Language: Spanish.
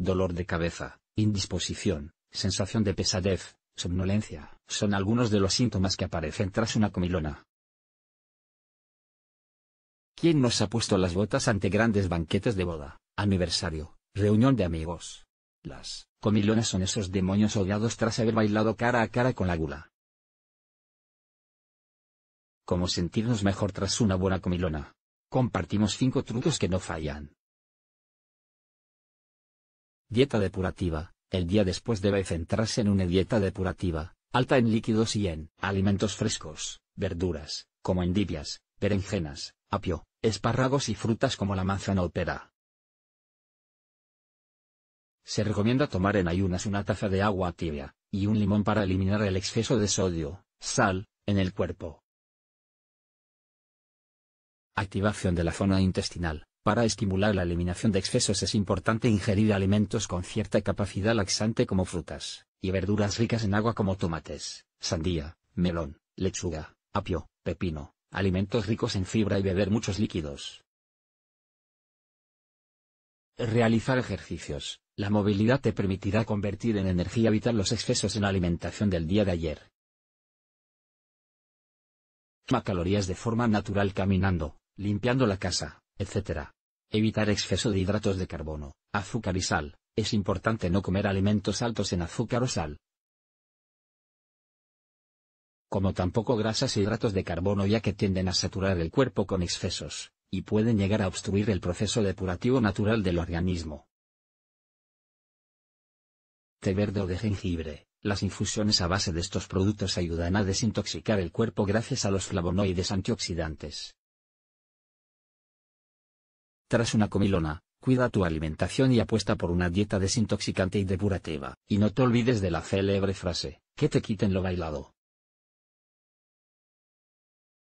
dolor de cabeza, indisposición, sensación de pesadez, somnolencia, son algunos de los síntomas que aparecen tras una comilona. ¿Quién nos ha puesto las botas ante grandes banquetes de boda, aniversario, reunión de amigos? Las comilonas son esos demonios odiados tras haber bailado cara a cara con la gula. ¿Cómo sentirnos mejor tras una buena comilona? Compartimos cinco trucos que no fallan. Dieta depurativa. El día después debe centrarse en una dieta depurativa, alta en líquidos y en alimentos frescos, verduras, como endivias, berenjenas, apio, espárragos y frutas como la manzana o pera. Se recomienda tomar en ayunas una taza de agua tibia, y un limón para eliminar el exceso de sodio, sal, en el cuerpo. Activación de la zona intestinal. Para estimular la eliminación de excesos es importante ingerir alimentos con cierta capacidad laxante como frutas, y verduras ricas en agua como tomates, sandía, melón, lechuga, apio, pepino, alimentos ricos en fibra y beber muchos líquidos. Realizar ejercicios. La movilidad te permitirá convertir en energía vital los excesos en la alimentación del día de ayer. Quema calorías de forma natural caminando, limpiando la casa, etc. Evitar exceso de hidratos de carbono, azúcar y sal. Es importante no comer alimentos altos en azúcar o sal. Como tampoco grasas y e hidratos de carbono ya que tienden a saturar el cuerpo con excesos, y pueden llegar a obstruir el proceso depurativo natural del organismo. Té verde o de jengibre. Las infusiones a base de estos productos ayudan a desintoxicar el cuerpo gracias a los flavonoides antioxidantes. Tras una comilona, cuida tu alimentación y apuesta por una dieta desintoxicante y depurativa. Y no te olvides de la célebre frase, que te quiten lo bailado.